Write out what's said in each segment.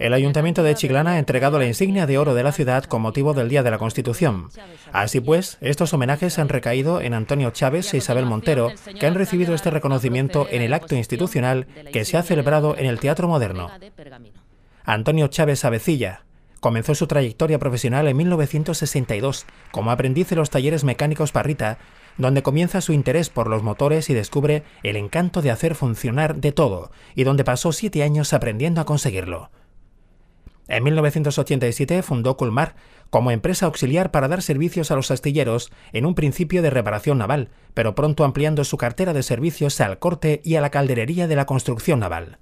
El Ayuntamiento de Chiclana ha entregado la insignia de oro de la ciudad con motivo del Día de la Constitución. Así pues, estos homenajes han recaído en Antonio Chávez e Isabel Montero, que han recibido este reconocimiento en el acto institucional que se ha celebrado en el Teatro Moderno. Antonio Chávez Avecilla comenzó su trayectoria profesional en 1962 como aprendiz en los talleres mecánicos Parrita, donde comienza su interés por los motores y descubre el encanto de hacer funcionar de todo, y donde pasó siete años aprendiendo a conseguirlo. En 1987 fundó Colmar como empresa auxiliar para dar servicios a los astilleros en un principio de reparación naval, pero pronto ampliando su cartera de servicios al corte y a la calderería de la construcción naval.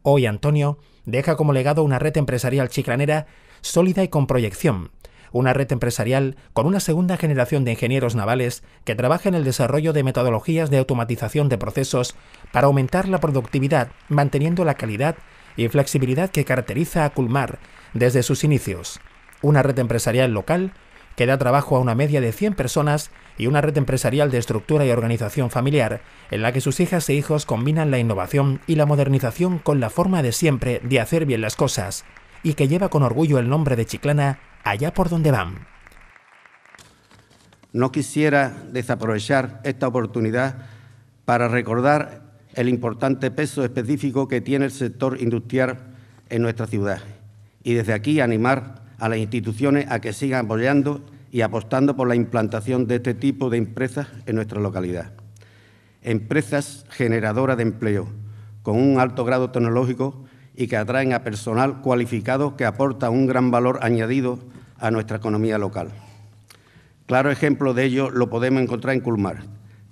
Hoy Antonio deja como legado una red empresarial chiclanera sólida y con proyección, una red empresarial con una segunda generación de ingenieros navales que trabaja en el desarrollo de metodologías de automatización de procesos para aumentar la productividad, manteniendo la calidad y flexibilidad que caracteriza a Culmar desde sus inicios, una red empresarial local que da trabajo a una media de 100 personas y una red empresarial de estructura y organización familiar, en la que sus hijas e hijos combinan la innovación y la modernización con la forma de siempre de hacer bien las cosas, y que lleva con orgullo el nombre de Chiclana allá por donde van. No quisiera desaprovechar esta oportunidad para recordar el importante peso específico que tiene el sector industrial en nuestra ciudad. Y desde aquí animar a las instituciones a que sigan apoyando y apostando por la implantación de este tipo de empresas en nuestra localidad. Empresas generadoras de empleo, con un alto grado tecnológico y que atraen a personal cualificado que aporta un gran valor añadido a nuestra economía local. Claro ejemplo de ello lo podemos encontrar en Culmar,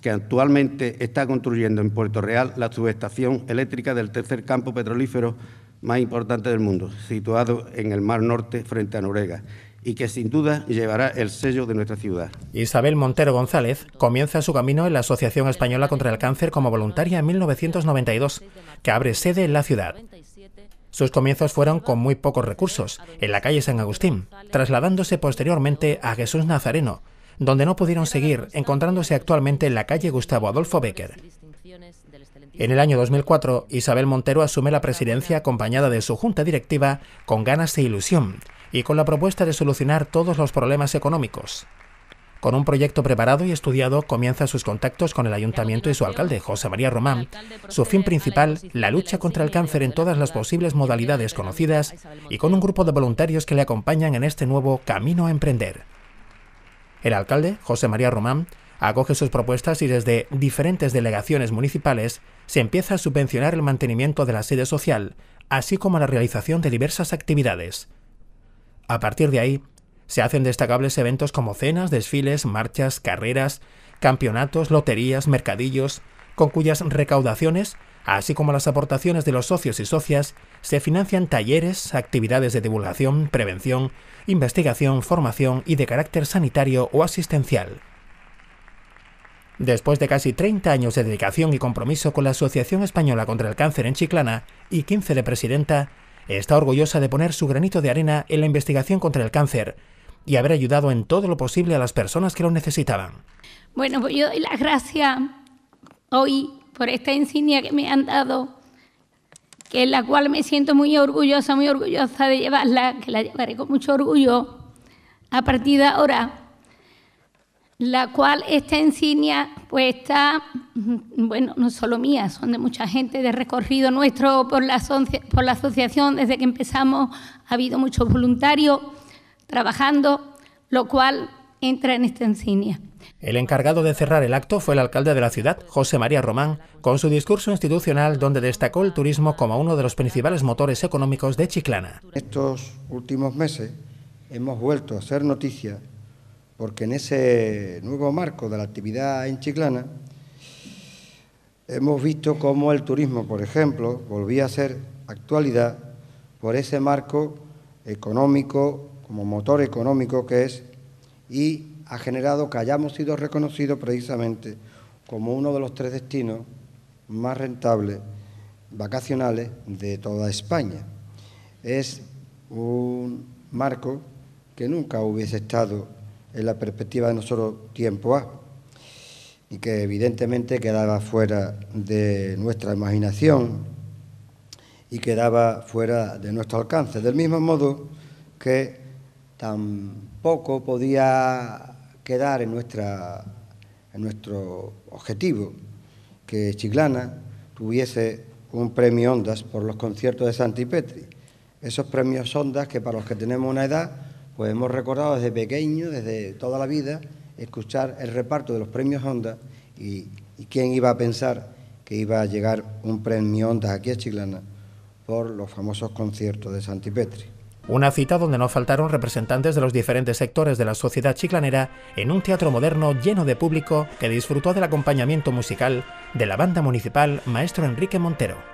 que actualmente está construyendo en Puerto Real la subestación eléctrica del tercer campo petrolífero más importante del mundo, situado en el Mar Norte frente a Noruega, y que sin duda llevará el sello de nuestra ciudad. Isabel Montero González comienza su camino en la Asociación Española contra el Cáncer como voluntaria en 1992, que abre sede en la ciudad. Sus comienzos fueron con muy pocos recursos, en la calle San Agustín, trasladándose posteriormente a Jesús Nazareno, donde no pudieron seguir, encontrándose actualmente en la calle Gustavo Adolfo Becker. En el año 2004, Isabel Montero asume la presidencia acompañada de su junta directiva con ganas e ilusión y con la propuesta de solucionar todos los problemas económicos. Con un proyecto preparado y estudiado, comienza sus contactos con el ayuntamiento y su alcalde, José María Román. Su fin principal, la lucha contra el cáncer en todas las posibles modalidades conocidas y con un grupo de voluntarios que le acompañan en este nuevo camino a emprender. El alcalde, José María Román, acoge sus propuestas y desde diferentes delegaciones municipales se empieza a subvencionar el mantenimiento de la sede social, así como la realización de diversas actividades. A partir de ahí, se hacen destacables eventos como cenas, desfiles, marchas, carreras, campeonatos, loterías, mercadillos, con cuyas recaudaciones Así como las aportaciones de los socios y socias, se financian talleres, actividades de divulgación, prevención, investigación, formación y de carácter sanitario o asistencial. Después de casi 30 años de dedicación y compromiso con la Asociación Española contra el Cáncer en Chiclana y 15 de presidenta, está orgullosa de poner su granito de arena en la investigación contra el cáncer y haber ayudado en todo lo posible a las personas que lo necesitaban. Bueno, pues yo doy las gracias hoy por esta insignia que me han dado, que la cual me siento muy orgullosa, muy orgullosa de llevarla, que la llevaré con mucho orgullo a partir de ahora, la cual esta insignia pues está, mm, bueno, no solo mía, son de mucha gente, de recorrido nuestro por la, por la asociación, desde que empezamos ha habido muchos voluntarios trabajando, lo cual en El encargado de cerrar el acto fue el alcalde de la ciudad, José María Román, con su discurso institucional donde destacó el turismo como uno de los principales motores económicos de Chiclana. Estos últimos meses hemos vuelto a ser noticia porque en ese nuevo marco de la actividad en Chiclana hemos visto cómo el turismo, por ejemplo, volvía a ser actualidad por ese marco económico, como motor económico que es y ha generado que hayamos sido reconocidos precisamente como uno de los tres destinos más rentables vacacionales de toda España. Es un marco que nunca hubiese estado en la perspectiva de nosotros tiempo A y que evidentemente quedaba fuera de nuestra imaginación y quedaba fuera de nuestro alcance. Del mismo modo que tampoco podía quedar en, en nuestro objetivo que Chiclana tuviese un premio Ondas por los conciertos de Petri. Esos premios Ondas que para los que tenemos una edad, pues hemos recordado desde pequeño, desde toda la vida, escuchar el reparto de los premios Ondas y, quién iba a pensar que iba a llegar un premio Ondas aquí a Chiclana por los famosos conciertos de Petri. Una cita donde no faltaron representantes de los diferentes sectores de la sociedad chiclanera en un teatro moderno lleno de público que disfrutó del acompañamiento musical de la banda municipal Maestro Enrique Montero.